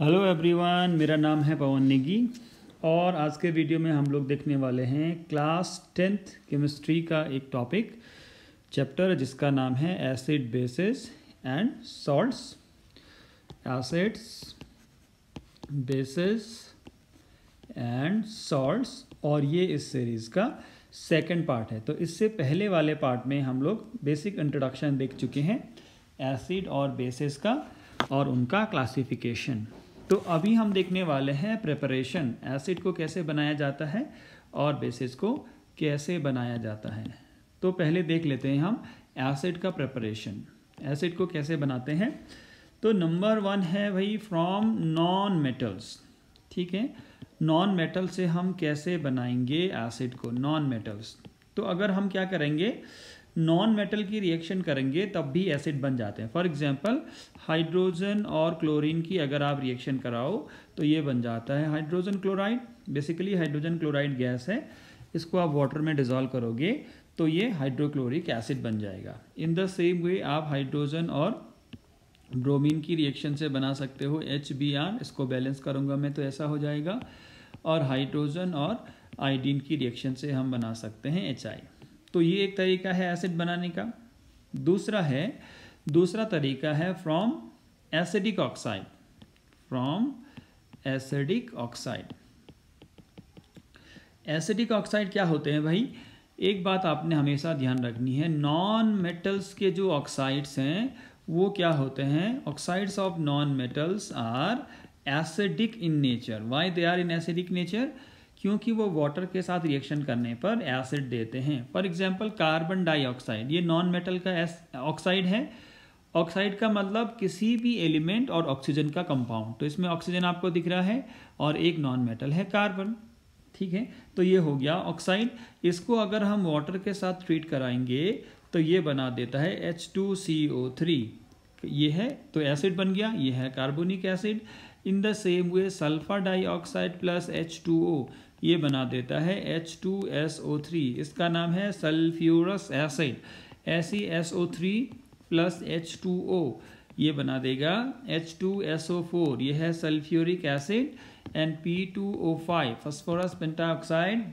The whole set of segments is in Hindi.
हेलो एवरीवन मेरा नाम है पवन नेगी और आज के वीडियो में हम लोग देखने वाले हैं क्लास टेंथ केमिस्ट्री का एक टॉपिक चैप्टर जिसका नाम है acid bases and salts acids bases and salts और ये इस सीरीज़ का सेकंड पार्ट है तो इससे पहले वाले पार्ट में हम लोग बेसिक इंट्रोडक्शन देख चुके हैं एसिड और बेसिस का और उनका क्लासिफिकेशन तो अभी हम देखने वाले हैं प्रेपरेशन एसिड को कैसे बनाया जाता है और बेसिस को कैसे बनाया जाता है तो पहले देख लेते हैं हम एसिड का प्रेपरेशन एसिड को कैसे बनाते हैं तो नंबर वन है भाई फ्रॉम नॉन मेटल्स ठीक है नॉन मेटल से हम कैसे बनाएंगे एसिड को नॉन मेटल्स तो अगर हम क्या करेंगे नॉन मेटल की रिएक्शन करेंगे तब भी एसिड बन जाते हैं फॉर एग्जांपल हाइड्रोजन और क्लोरीन की अगर आप रिएक्शन कराओ तो ये बन जाता है hydrogen chloride basically hydrogen chloride gas है इसको आप वाटर में डिजॉल्व करोगे तो ये हाइड्रोक्लोरिक एसिड बन जाएगा इन द सेम वे आप हाइड्रोजन और ब्रोमीन की रिएक्शन से बना सकते हो एच बी आर इसको बैलेंस करूँगा मैं तो ऐसा हो जाएगा और हाइड्रोजन और आयोडीन की रिएक्शन से हम बना सकते हैं एच आई तो ये एक तरीका है एसिड बनाने का दूसरा है दूसरा तरीका है from acidic oxide from acidic oxide acidic oxide क्या होते हैं भाई एक बात आपने हमेशा ध्यान रखनी है नॉन मेटल्स के जो ऑक्साइड्स हैं वो क्या होते हैं oxides of non metals are acidic in nature why they are in acidic nature क्योंकि वो वाटर के साथ रिएक्शन करने पर एसिड देते हैं फॉर एग्जाम्पल कार्बन डाइऑक्साइड ये नॉन मेटल का ऑक्साइड है ऑक्साइड का मतलब किसी भी एलिमेंट और ऑक्सीजन का कंपाउंड तो इसमें ऑक्सीजन आपको दिख रहा है और एक नॉन मेटल है कार्बन ठीक है तो ये हो गया ऑक्साइड इसको अगर हम वाटर के साथ ट्रीट कराएंगे तो ये बना देता है H two C O three ये है तो एसिड बन गया ये है carbonic acid in the same way sulphur dioxide plus H two O ये बना देता है H two S O three इसका नाम है sulphurous acid S E S O three plus H two O ये बना देगा H two S O four ये है sulphuric acid and P two O five phosphorus pentoxide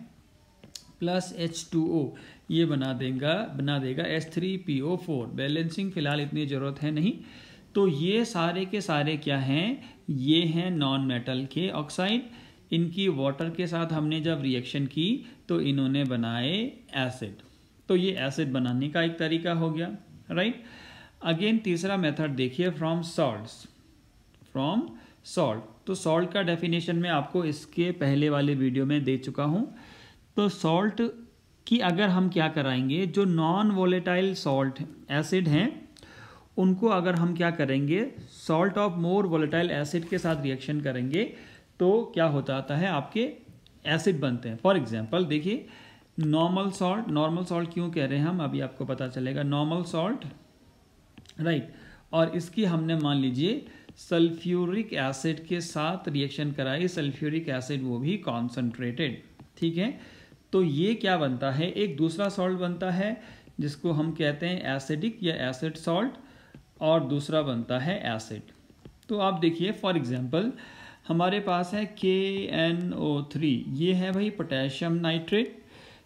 plus H two O ये बना देगा बना देगा H three P O four balancing फिलहाल इतनी ज़रूरत है नहीं तो ये सारे के सारे क्या हैं ये हैं नॉन मेटल के ऑक्साइड इनकी वाटर के साथ हमने जब रिएक्शन की तो इन्होंने बनाए एसिड तो ये एसिड बनाने का एक तरीका हो गया राइट अगेन तीसरा मेथड देखिए फ्रॉम सॉल्ट्स फ्रॉम सॉल्ट तो सॉल्ट का डेफिनेशन मैं आपको इसके पहले वाले वीडियो में दे चुका हूँ तो सॉल्ट की अगर हम क्या कराएंगे जो नॉन वोलेटाइल सॉल्ट एसिड हैं उनको अगर हम क्या करेंगे salt of more volatile acid के साथ रिएक्शन करेंगे तो क्या हो जाता है आपके एसिड बनते हैं फॉर एग्जाम्पल देखिए नॉर्मल सॉल्ट नॉर्मल सॉल्ट क्यों कह रहे हैं हम अभी आपको पता चलेगा नॉर्मल सॉल्ट राइट और इसकी हमने मान लीजिए सल्फ्यूरिक एसिड के साथ रिएक्शन कराई सल्फ्यूरिक एसिड वो भी कॉन्सनट्रेटेड ठीक है तो ये क्या बनता है एक दूसरा सॉल्ट बनता है जिसको हम कहते हैं एसिडिक या एसिड सॉल्ट और दूसरा बनता है एसिड तो आप देखिए फॉर एग्जाम्पल हमारे पास है के एन ओ थ्री ये है भाई पोटेशियम नाइट्रेट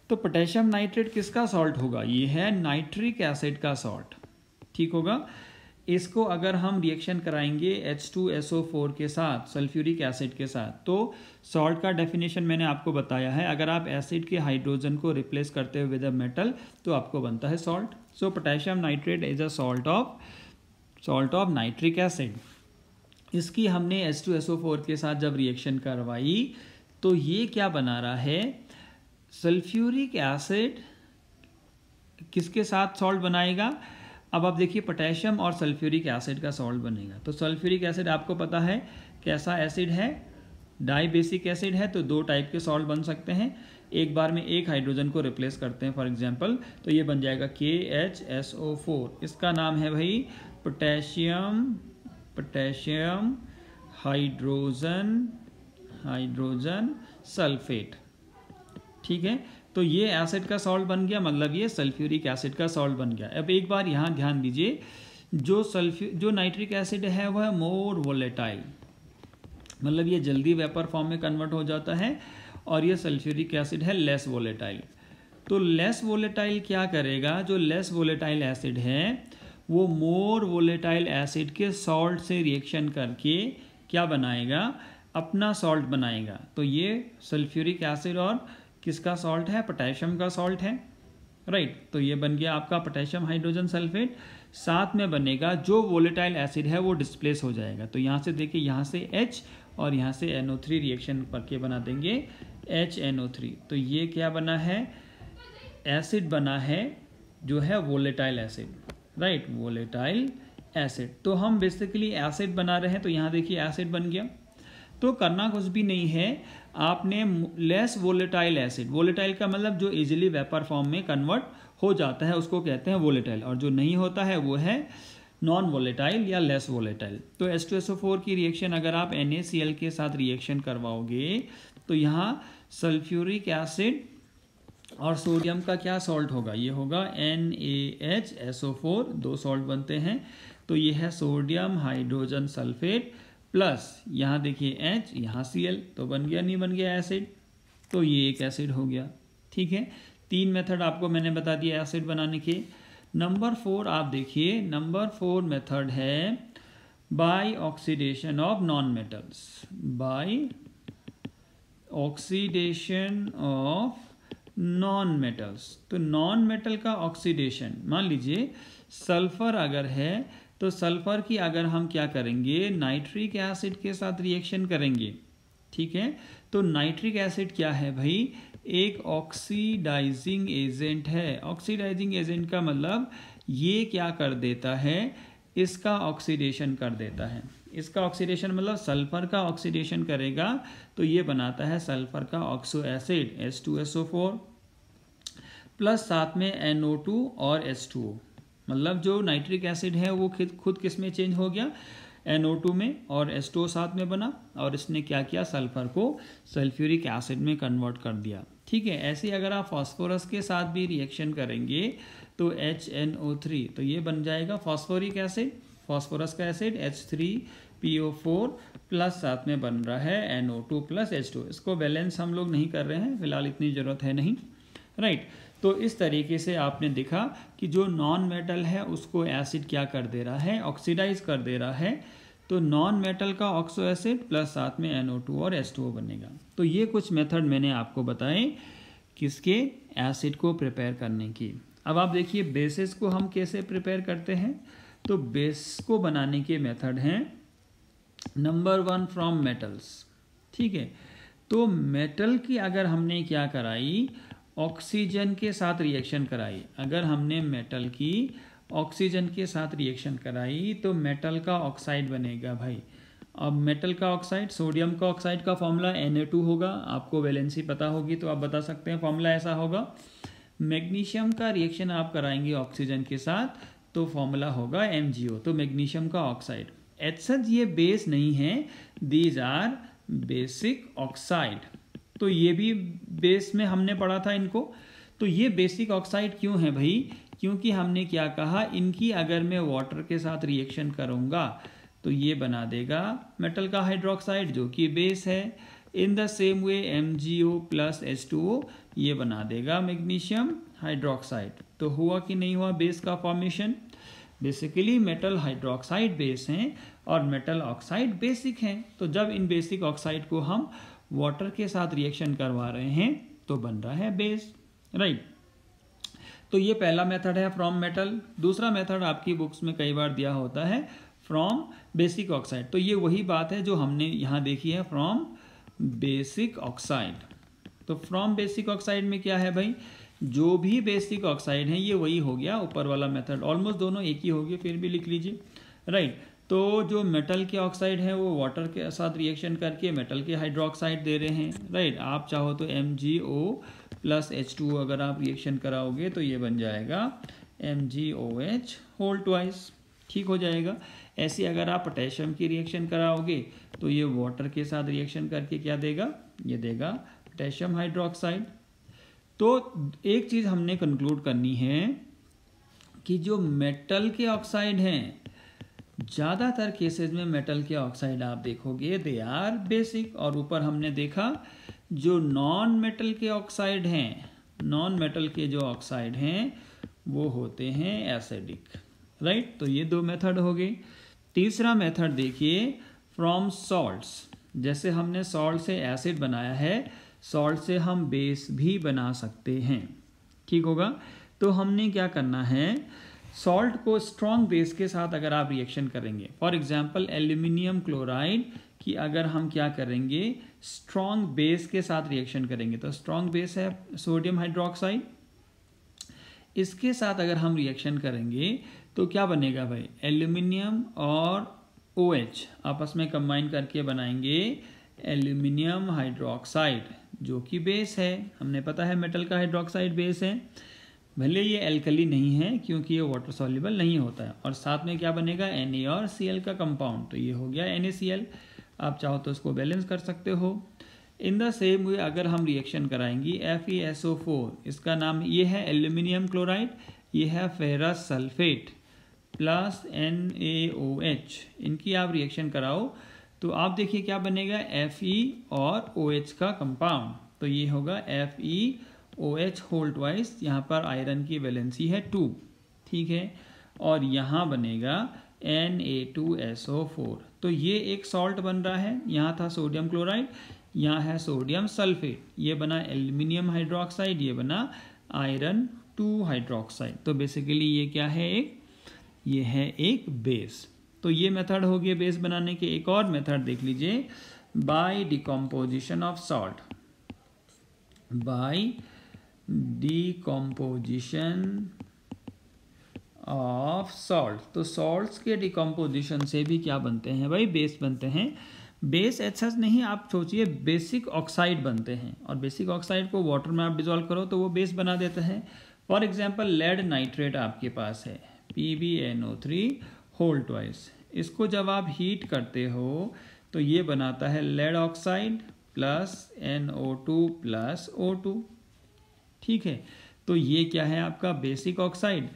तो पोटेशियम नाइट्रेट किसका सॉल्ट होगा ये है नाइट्रिक एसिड का सॉल्ट ठीक होगा इसको अगर हम रिएक्शन कराएंगे H2SO4 के साथ सल्फ्यूरिक एसिड के साथ तो सॉल्ट का डेफिनेशन मैंने आपको बताया है अगर आप एसिड के हाइड्रोजन को रिप्लेस करते हुए विद अ मेटल तो आपको बनता है salt so potassium nitrate is a salt of salt of nitric acid इसकी हमने S two S O four के साथ जब रिएक्शन करवाई तो ये क्या बना रहा है सल्फ्यूरिक एसिड किसके साथ सॉल्ट बनाएगा अब आप देखिए पोटेशियम और सल्फ्यूरिक एसिड का सॉल्ट बनेगा तो सल्फ्यूरिक एसिड आपको पता है कैसा एसिड है डाई बेसिक एसिड है तो दो टाइप के सॉल्ट बन सकते हैं एक बार में एक हाइड्रोजन को रिप्लेस करते हैं फॉर एग्जांपल तो ये बन जाएगा के एच एस ओ फोर इसका नाम है भाई potassium potassium hydrogen hydrogen sulphate ठीक है तो ये एसिड का सॉल्ट बन गया मतलब ये सल्फ्यूरिक एसिड का सॉल्ट बन गया अब एक बार यहाँ ध्यान दीजिए जो सल्फ्यू जो नाइट्रिक एसिड है वह मोर वोलेटाइल मतलब ये जल्दी वेपर फॉर्म में कन्वर्ट हो जाता है और ये सल्फ्यूरिक एसिड है लेस वोलेटाइल तो लेस वोलेटाइल क्या करेगा जो लेस वोलेटाइल एसिड है वो मोर वोलेटाइल एसिड के सॉल्ट से रिएक्शन करके क्या बनाएगा अपना सॉल्ट बनाएगा तो ये सल्फ्यूरिक एसिड और किसका सॉल्ट है पोटेशियम का सॉल्ट है राइट right, तो ये बन गया आपका पोटेशियम हाइड्रोजन सल्फेट साथ में बनेगा जो वोलेटाइल एसिड है वो डिस्प्लेस हो जाएगा तो यहाँ से देखिए यहाँ से H और यहाँ से NO3 रिएक्शन करके बना देंगे HNO3 तो ये क्या बना है एसिड बना है जो है volatile acid right volatile acid तो हम बेसिकली एसिड बना रहे हैं तो यहाँ देखिए एसिड बन गया तो करना कुछ भी नहीं है आपने लेस वोलेटाइल एसिड वोलेटाइल का मतलब जो इजिली वेपर फॉर्म में कन्वर्ट हो जाता है उसको कहते हैं वोलेटाइल और जो नहीं होता है वो है नॉन वोलेटाइल या लेस वोलेटाइल तो S two S O four की रिएक्शन अगर आप एन के साथ रिएक्शन करवाओगे तो यहाँ सल्फ्यूरिक एसिड और सोडियम का क्या सॉल्ट होगा ये होगा N A H S O four दो सॉल्ट बनते हैं तो ये है सोडियम हाइड्रोजन सल्फेट प्लस यहाँ देखिए एच यहाँ सी एल तो बन गया नहीं बन गया एसिड तो ये एक एसिड हो गया ठीक है तीन मेथड आपको मैंने बता दिया एसिड बनाने के नंबर फोर आप देखिए नंबर फोर मेथड है by oxidation of non metals by oxidation of non metals तो नॉन मेटल का ऑक्सीडेशन मान लीजिए सल्फर अगर है तो सल्फर की अगर हम क्या करेंगे नाइट्रिक एसिड के साथ रिएक्शन करेंगे ठीक है तो नाइट्रिक एसिड क्या है भाई एक ऑक्सीडाइजिंग एजेंट है ऑक्सीडाइजिंग एजेंट का मतलब ये क्या कर देता है इसका ऑक्सीडेशन कर देता है इसका ऑक्सीडेशन मतलब सल्फर का ऑक्सीडेशन करेगा तो ये बनाता है सल्फर का oxo acid S two S O four plus साथ में एन ओ टू और एच टू ओ मतलब जो नाइट्रिक एसिड है वो खुद खुद किस में चेंज हो गया एन ओ टू में और एस टू ओ साथ में बना और इसने क्या किया सल्फर को सल्फ्यूरिक एसिड में कन्वर्ट कर दिया ठीक है ऐसे अगर आप फॉस्फोरस के साथ भी रिएक्शन करेंगे तो एच एन ओ थ्री तो ये बन जाएगा फॉस्फोरिक एसिड फॉस्फोरस का acid H three P O four plus साथ में बन रहा है N O two plus H two इसको बैलेंस हम लोग नहीं कर रहे हैं फिलहाल इतनी ज़रूरत है नहीं राइट right. तो इस तरीके से आपने देखा कि जो नॉन मेटल है उसको एसिड क्या कर दे रहा है ऑक्सीडाइज कर दे रहा है तो नॉन मेटल का ऑक्सो एसिड प्लस साथ में टू और H2O बनेगा तो ये कुछ मेथड मैंने आपको बताए किसके एसिड को प्रिपेयर करने की अब आप देखिए बेसिस को हम कैसे प्रिपेयर करते हैं तो बेस को बनाने के मेथड हैं नंबर वन फ्रॉम मेटल्स ठीक है तो मेटल की अगर हमने क्या कराई ऑक्सीजन के साथ रिएक्शन कराई अगर हमने मेटल की ऑक्सीजन के साथ रिएक्शन कराई तो मेटल का ऑक्साइड बनेगा भाई अब मेटल का ऑक्साइड सोडियम का ऑक्साइड का फॉर्मूला Na2 होगा आपको वैलेंसी पता होगी तो आप बता सकते हैं फॉर्मूला ऐसा होगा मैग्नीशियम का रिएक्शन आप कराएंगे ऑक्सीजन के साथ तो फॉर्मूला होगा MgO तो मैग्नीशियम का ऑक्साइड एच सच ये बेस नहीं है दीज आर बेसिक ऑक्साइड तो ये भी बेस में हमने पढ़ा था इनको तो ये बेसिक ऑक्साइड क्यों है भाई क्योंकि हमने क्या कहा इनकी अगर मैं वाटर के साथ रिएक्शन करूँगा तो ये बना देगा मेटल का हाइड्रोक्साइड जो कि बेस है in the same way M G O plus S two O ये बना देगा मैग्नीशियम हाइड्रोक्साइड तो हुआ कि नहीं हुआ बेस का formation basically metal hydroxide base हैं और मेटल ऑक्साइड बेसिक हैं तो जब इन बेसिक ऑक्साइड को हम वाटर के साथ रिएक्शन करवा रहे हैं तो बन रहा है बेस राइट तो ये पहला मेथड है फ्रॉम मेटल दूसरा मेथड आपकी बुक्स में कई बार दिया होता है फ्रॉम बेसिक ऑक्साइड तो ये वही बात है जो हमने यहाँ देखी है फ्रॉम बेसिक ऑक्साइड तो फ्रॉम बेसिक ऑक्साइड में क्या है भाई जो भी बेसिक ऑक्साइड है ये वही हो गया ऊपर वाला मेथड ऑलमोस्ट दोनों एक ही हो गए फिर भी लिख लीजिए राइट right. तो जो मेटल के ऑक्साइड है वो वाटर के साथ रिएक्शन करके मेटल के हाइड्रोक्साइड दे रहे हैं राइट आप चाहो तो M G O plus H two अगर आप रिएक्शन कराओगे तो ये बन जाएगा M G O H whole twice ठीक हो जाएगा ऐसे अगर आप पोटेशियम की रिएक्शन कराओगे तो ये वाटर के साथ रिएक्शन करके क्या देगा ये देगा पोटेशियम हाइड्रोक्साइड तो एक चीज़ हमने कंक्लूड करनी है कि जो मेटल के ऑक्साइड हैं ज़्यादातर केसेस में मेटल के ऑक्साइड आप देखोगे दे आर बेसिक और ऊपर हमने देखा जो नॉन मेटल के ऑक्साइड हैं नॉन मेटल के जो ऑक्साइड हैं वो होते हैं एसिडिक राइट तो ये दो मेथड हो गए तीसरा मेथड देखिए फ्रॉम सॉल्ट्स जैसे हमने सॉल्ट से एसिड बनाया है सॉल्ट से हम बेस भी बना सकते हैं ठीक होगा तो हमने क्या करना है सॉल्ट को स्ट्रॉन्ग बेस के साथ अगर आप रिएक्शन करेंगे फॉर एग्जाम्पल एल्यूमिनियम क्लोराइड की अगर हम क्या करेंगे स्ट्रॉन्ग बेस के साथ रिएक्शन करेंगे तो स्ट्रॉन्ग बेस है सोडियम हाइड्रोक्साइड इसके साथ अगर हम रिएक्शन करेंगे तो क्या बनेगा भाई एल्यूमिनियम और ओ OH आपस में कंबाइन करके बनाएंगे एल्यूमिनियम हाइड्रोक्साइड जो कि बेस है हमने पता है मेटल का हाइड्रोक्साइड बेस है भले ये एल्कली नहीं है क्योंकि ये वाटर सॉल्यूबल नहीं होता है और साथ में क्या बनेगा एन और सी का कंपाउंड तो ये हो गया एन आप चाहो तो इसको बैलेंस कर सकते हो इन द सेम वे अगर हम रिएक्शन कराएंगे F E S O four इसका नाम ये है एल्यूमिनियम क्लोराइड ये है ferro sulphate plus N A O H इनकी आप रिएक्शन कराओ तो आप देखिए क्या बनेगा एफ ई और ओ OH एच का कंपाउंड तो ये होगा F E O H hold twice यहाँ पर आयरन की वैलेंसी है टू ठीक है और यहाँ बनेगा N A two S O four तो ये एक सॉल्ट बन रहा है यहाँ था सोडियम क्लोराइड यहाँ है सोडियम सल्फेट ये बना एल्यूमिनियम हाइड्रोक्साइड ये बना आयरन टू हाइड्रोक्साइड तो बेसिकली ये क्या है एक ये है एक बेस तो ये मेथड हो गया बेस बनाने के एक और मेथड देख लीजिए by decomposition of salt by decomposition of salt तो सॉल्ट्स के डिकम्पोजिशन से भी क्या बनते हैं भाई बेस बनते हैं बेस एच नहीं आप सोचिए बेसिक ऑक्साइड बनते हैं और बेसिक ऑक्साइड को वाटर में आप डिजोल्व करो तो वो बेस बना देता है फॉर एग्जाम्पल लेड नाइट्रेट आपके पास है P B N O three whole twice इसको जब आप हीट करते हो तो ये बनाता है lead oxide plus N O two plus O two ठीक है तो ये क्या है आपका बेसिक ऑक्साइड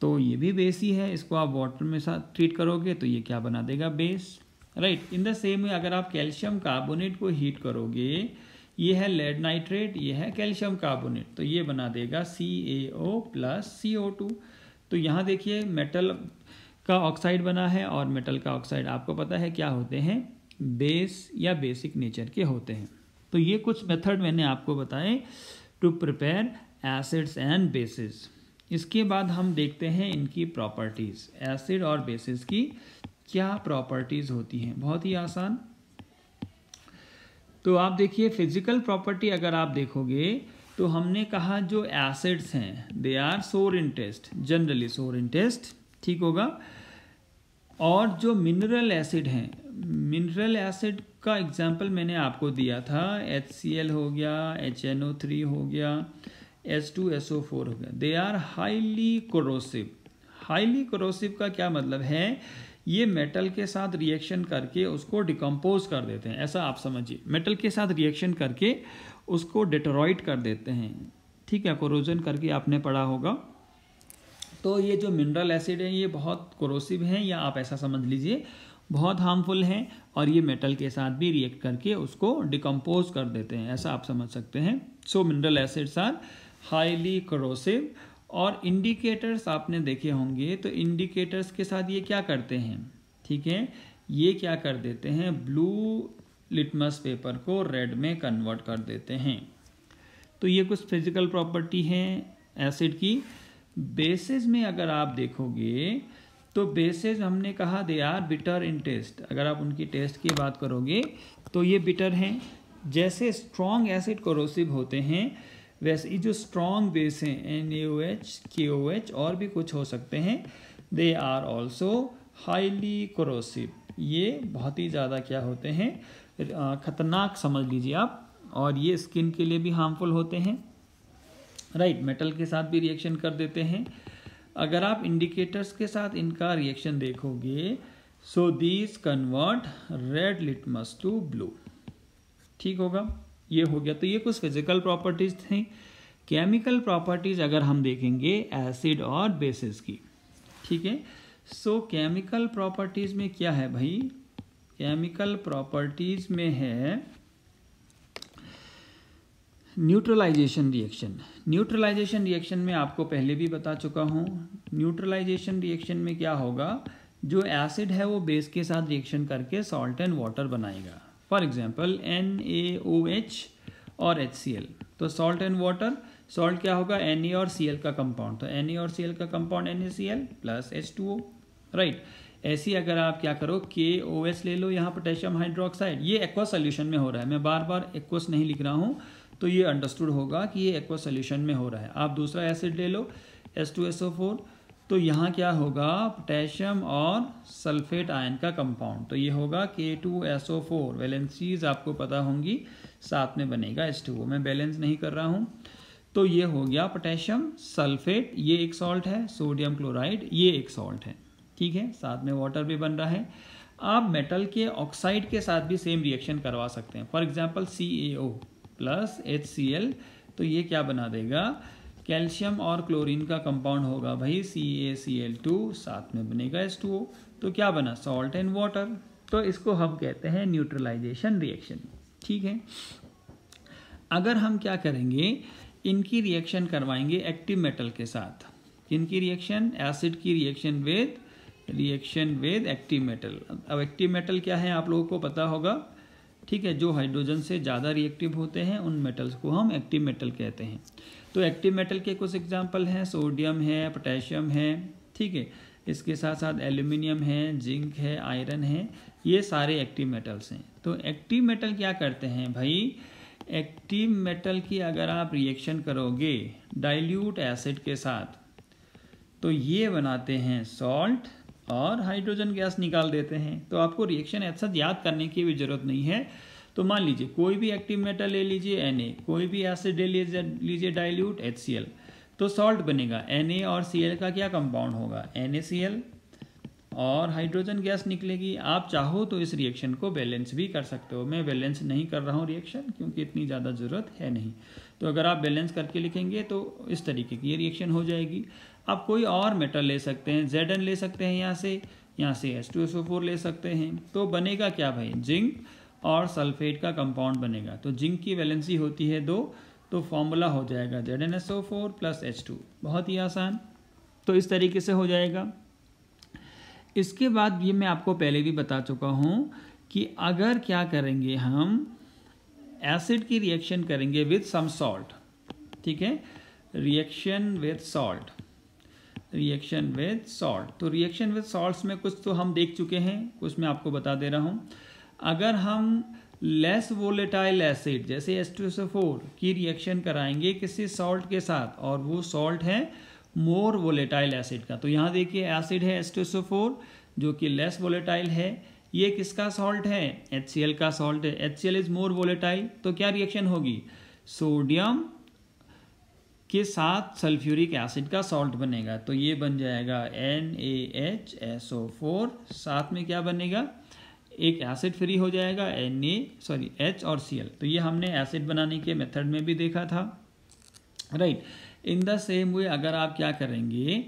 तो ये भी बेस ही है इसको आप वाटर में साथ ट्रीट करोगे तो ये क्या बना देगा base right in the same way अगर आप कैल्शियम कार्बोनेट को हीट करोगे ये है लेड नाइट्रेट ये है कैल्शियम कार्बोनेट तो ये बना देगा सी A O plus C O to तो यहाँ देखिए मेटल का ऑक्साइड बना है और मेटल का ऑक्साइड आपको पता है क्या होते हैं बेस या बेसिक नेचर के होते हैं तो ये कुछ मेथड मैंने आपको बताए to prepare acids and bases इसके बाद हम देखते हैं इनकी प्रॉपर्टीज़ एसिड और बेसिस की क्या प्रॉपर्टीज़ होती हैं बहुत ही आसान तो आप देखिए फिजिकल प्रॉपर्टी अगर आप देखोगे तो हमने कहा जो एसिड्स हैं दे आर सोर इन टेस्ट जनरली सोर इन टेस्ट ठीक होगा और जो मिनरल एसिड हैं मिनरल एसिड का एग्जाम्पल मैंने आपको दिया था एच सी एल हो गया एच एन ओ थ्री हो गया H two S O four हो गया they are highly corrosive highly corrosive का क्या मतलब है ये मेटल के साथ रिएक्शन करके उसको डिकम्पोज कर देते हैं ऐसा आप समझिए मेटल के साथ रिएक्शन करके उसको डिट्रॉइड कर देते हैं ठीक है क्रोजन करके आपने पढ़ा होगा तो ये जो मिनरल एसिड हैं ये बहुत क्रोसिव हैं या आप ऐसा समझ लीजिए बहुत हार्मफुल हैं और ये मेटल के साथ भी रिएक्ट करके उसको डिकम्पोज कर देते हैं ऐसा आप समझ सकते हैं so mineral acids are highly corrosive और इंडिकेटर्स आपने देखे होंगे तो इंडिकेटर्स के साथ ये क्या करते हैं ठीक है ये क्या कर देते हैं ब्लू लिटमस पेपर को रेड में कन्वर्ट कर देते हैं तो ये कुछ फिजिकल प्रॉपर्टी हैं एसिड की बेसिस में अगर आप देखोगे तो बेसेज हमने कहा they are bitter in taste अगर आप उनकी टेस्ट की बात करोगे तो ये बिटर हैं जैसे स्ट्रॉन्ग एसिड कोरोसिव होते हैं वैसे ये जो स्ट्रॉन्ग बेस हैं N A H K O H और भी कुछ हो सकते हैं they are also highly corrosive ये बहुत ही ज़्यादा क्या होते हैं ख़तरनाक समझ लीजिए आप और ये स्किन के लिए भी हार्मफुल होते हैं राइट right, मेटल के साथ भी रिएक्शन कर देते हैं अगर आप इंडिकेटर्स के साथ इनका रिएक्शन देखोगे so these convert red litmus to blue ठीक होगा ये हो गया तो ये कुछ फिजिकल प्रॉपर्टीज थी केमिकल प्रॉपर्टीज अगर हम देखेंगे एसिड और बेसिस की ठीक है सो केमिकल प्रॉपर्टीज में क्या है भाई केमिकल प्रॉपर्टीज में है न्यूट्रलाइजेशन रिएक्शन न्यूट्रलाइजेशन रिएक्शन में आपको पहले भी बता चुका हूँ न्यूट्रलाइजेशन रिएक्शन में क्या होगा जो एसिड है वो बेस के साथ रिएक्शन करके सॉल्ट एंड वाटर बनाएगा for example N A O H और एच सी एल तो सॉल्ट एंड वाटर सॉल्ट क्या होगा एन ए और सी एल का कंपाउंड तो एन ए और सी एल का कंपाउंड N A C L plus H two O right ऐसी अगर आप क्या करो के ओ एस ले लो यहाँ पोटेशियम हाइड्रोक्साइड ये एक्वा सोल्यूशन में हो रहा है मैं बार बार एक्वस नहीं लिख रहा हूँ तो ये अंडरस्टूड होगा कि ये एक्वा सोल्यूशन में हो रहा है आप दूसरा एसिड ले लो S two S O four तो यहाँ क्या होगा पोटेशियम और सल्फेट आयन का कंपाउंड तो ये होगा K two S O four valencies आपको पता होंगी साथ में बनेगा एस टू मैं बैलेंस नहीं कर रहा हूँ तो ये हो गया पोटेशियम सल्फेट ये एक सॉल्ट है सोडियम क्लोराइड ये एक सॉल्ट है ठीक है साथ में वाटर भी बन रहा है आप मेटल के ऑक्साइड के साथ भी सेम रिएक्शन करवा सकते हैं for example C A O plus H C L तो ये क्या बना देगा कैल्शियम और क्लोरीन का कंपाउंड होगा भाई सी ए सी एल टू साथ में बनेगा एस टू ओ तो क्या बना सॉल्ट एंड वाटर तो इसको हम कहते हैं न्यूट्रलाइजेशन रिएक्शन ठीक है अगर हम क्या करेंगे इनकी रिएक्शन करवाएंगे एक्टिव मेटल के साथ किनकी रिएक्शन एसिड की reaction with reaction with active metal अब एक्टिव मेटल क्या है आप लोगों को पता होगा ठीक है जो हाइड्रोजन से ज़्यादा रिएक्टिव होते हैं उन मेटल्स को हम एक्टिव मेटल कहते हैं तो एक्टिव मेटल के कुछ एग्जाम्पल हैं सोडियम है पोटेशियम है ठीक है इसके साथ साथ एल्यूमिनियम है जिंक है आयरन है ये सारे एक्टिव मेटल्स हैं तो एक्टिव मेटल क्या करते हैं भाई एक्टिव मेटल की अगर आप रिएक्शन करोगे डाइल्यूट एसिड के साथ तो ये बनाते हैं सॉल्ट और हाइड्रोजन गैस निकाल देते हैं तो आपको रिएक्शन ऐसा याद करने की भी ज़रूरत नहीं है तो मान लीजिए कोई भी एक्टिव मेटल ले लीजिए एन कोई भी एसिड ले लीजिए डायल्यूट एच तो सॉल्ट बनेगा एन और सी का क्या कंपाउंड होगा एन और हाइड्रोजन गैस निकलेगी आप चाहो तो इस रिएक्शन को बैलेंस भी कर सकते हो मैं बैलेंस नहीं कर रहा हूँ रिएक्शन क्योंकि इतनी ज़्यादा ज़रूरत है नहीं तो अगर आप बैलेंस करके लिखेंगे तो इस तरीके की ये रिएक्शन हो जाएगी आप कोई और मेटल ले सकते हैं जेड एन ले सकते हैं यहाँ से यहाँ से S two S O four ले सकते हैं तो बनेगा क्या भाई जिंक और सल्फेट का कंपाउंड बनेगा तो जिंक की वैलेंसी होती है दो तो फॉर्मूला हो जाएगा Z N S O four plus H two बहुत ही आसान तो इस तरीके से हो जाएगा इसके बाद ये मैं आपको पहले भी बता चुका हूँ कि अगर क्या करेंगे हम एसिड की रिएक्शन करेंगे विथ सम सॉल्ट ठीक है reaction with salt reaction with salt तो रिएक्शन विद सॉल्ट में कुछ तो हम देख चुके हैं कुछ मैं आपको बता दे रहा हूँ अगर हम लेस वोलेटाइल एसिड जैसे एस टू एस फोर की रिएक्शन कराएंगे किसी सॉल्ट के साथ और वो सॉल्ट है मोर वोलेटाइल एसिड का तो यहाँ देखिए एसिड है एस टू एस फोर जो कि लेस वोलेटाइल है ये किसका सॉल्ट है एच सी एल का सॉल्ट है H C L is more volatile तो क्या रिएक्शन होगी सोडियम के साथ सल्फ्यूरिक एसिड का सॉल्ट बनेगा तो ये बन जाएगा N A H S O four साथ में क्या बनेगा एक एसिड फ्री हो जाएगा एन ए सॉरी एच और सी एल तो ये हमने एसिड बनाने के मेथड में भी देखा था right in the same way अगर आप क्या करेंगे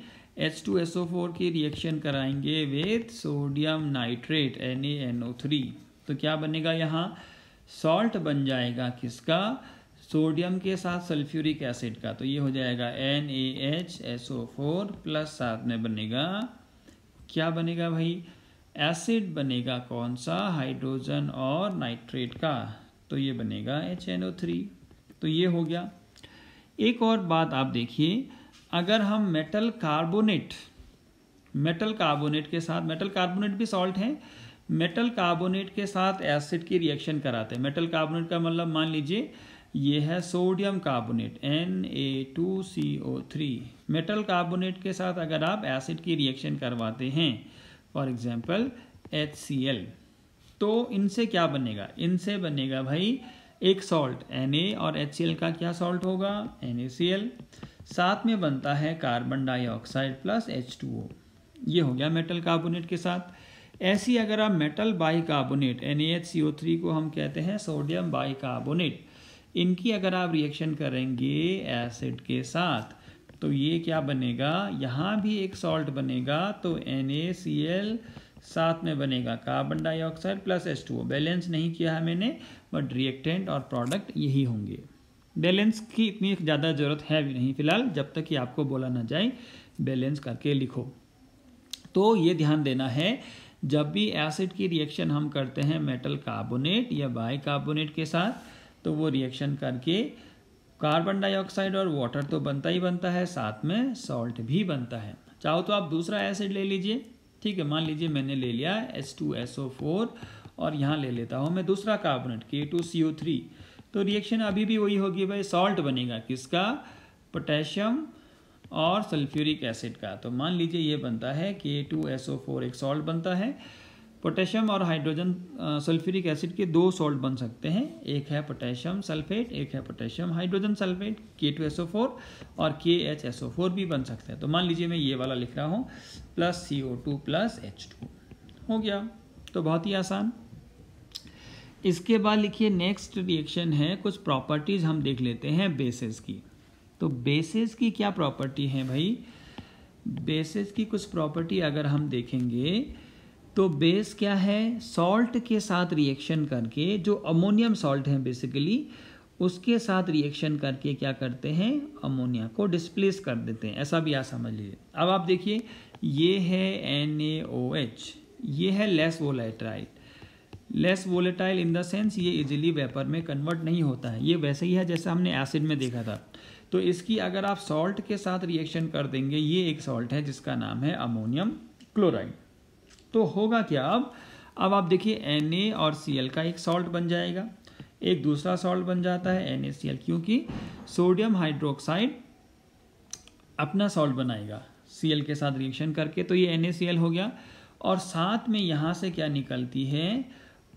H two S O four की रिएक्शन कराएंगे with sodium nitrate N A N O three तो क्या बनेगा यहाँ सॉल्ट बन जाएगा किसका सोडियम के साथ सल्फ्यूरिक एसिड का तो ये हो जाएगा N A H S O four plus साथ में बनेगा क्या बनेगा भाई एसिड बनेगा कौन सा हाइड्रोजन और नाइट्रेट का तो ये बनेगा एच एन ओ थ्री तो ये हो गया एक और बात आप देखिए अगर हम मेटल कार्बोनेट मेटल कार्बोनेट के साथ मेटल कार्बोनेट भी सॉल्ट है मेटल कार्बोनेट के साथ एसिड की रिएक्शन कराते हैं मेटल कार्बोनेट का मतलब मान लीजिए ये है sodium carbonate N A two C O three metal carbonate के साथ अगर आप एसिड की रिएक्शन करवाते हैं for example H C L तो इनसे क्या बनेगा इनसे बनेगा भाई एक सॉल्ट एन ए और एच सी एल का क्या सॉल्ट होगा एन ए सी एल साथ में बनता है carbon dioxide plus H two O ये हो गया मेटल कार्बोनेट के साथ ऐसी अगर आप metal bicarbonate N A H C O three को हम कहते हैं सोडियम बाई कार्बोनेट इनकी अगर आप रिएक्शन करेंगे एसिड के साथ तो ये क्या बनेगा यहाँ भी एक सॉल्ट बनेगा तो एन साथ में बनेगा carbon dioxide plus S two balance नहीं किया है मैंने बट रिएक्टेंट और प्रोडक्ट यही होंगे बैलेंस की इतनी ज़्यादा ज़रूरत है भी नहीं फिलहाल जब तक कि आपको बोला ना जाए बैलेंस करके लिखो तो ये ध्यान देना है जब भी एसिड की रिएक्शन हम करते हैं मेटल कार्बोनेट या बाई कार्बोनेट के साथ तो वो रिएक्शन करके कार्बन डाइऑक्साइड और वाटर तो बनता ही बनता है साथ में सॉल्ट भी बनता है चाहो तो आप दूसरा एसिड ले लीजिए ठीक है मान लीजिए मैंने ले लिया S two S O four और यहाँ ले लेता हूँ मैं दूसरा carbonate K two C O three तो रिएक्शन अभी भी वही होगी भाई सॉल्ट बनेगा किसका पोटेशियम और सल्फ्यूरिक एसिड का तो मान लीजिए ये बनता है K two S O four एक सॉल्ट बनता है पोटेशियम और हाइड्रोजन सल्फ्यूरिक एसिड के दो सॉल्ट बन सकते हैं एक है पोटेशियम सल्फेट एक है potassium hydrogen sulphate K two S O four और K H S O four भी बन सकते हैं तो मान लीजिए मैं ये वाला लिख रहा हूँ plus C O two plus H two हो गया तो बहुत ही आसान इसके बाद लिखिए नेक्स्ट रिएक्शन है कुछ प्रॉपर्टीज़ हम देख लेते हैं बेसिस की तो बेसिस की क्या प्रॉपर्टी है भाई बेसिस की कुछ प्रॉपर्टी अगर हम देखेंगे तो बेस क्या है सॉल्ट के साथ रिएक्शन करके जो अमोनियम सॉल्ट है बेसिकली उसके साथ रिएक्शन करके क्या करते हैं अमोनिया को डिस्प्लेस कर देते हैं ऐसा भी आप समझ लीजिए अब आप देखिए ये है एन ए ओ एच ये है less volatile less volatile in the sense ये इजिली वेपर में कन्वर्ट नहीं होता है ये वैसे ही है जैसा हमने एसिड में देखा था तो इसकी अगर आप सॉल्ट के साथ रिएक्शन कर देंगे ये एक सॉल्ट है जिसका नाम है अमोनियम क्लोराइड तो होगा क्या अब अब आप देखिए एन और सी का एक सॉल्ट बन जाएगा एक दूसरा सॉल्ट बन जाता है एन क्योंकि सोडियम हाइड्रोक्साइड अपना सॉल्ट बनाएगा सी के साथ रिएक्शन करके तो ये एन हो गया और साथ में यहाँ से क्या निकलती है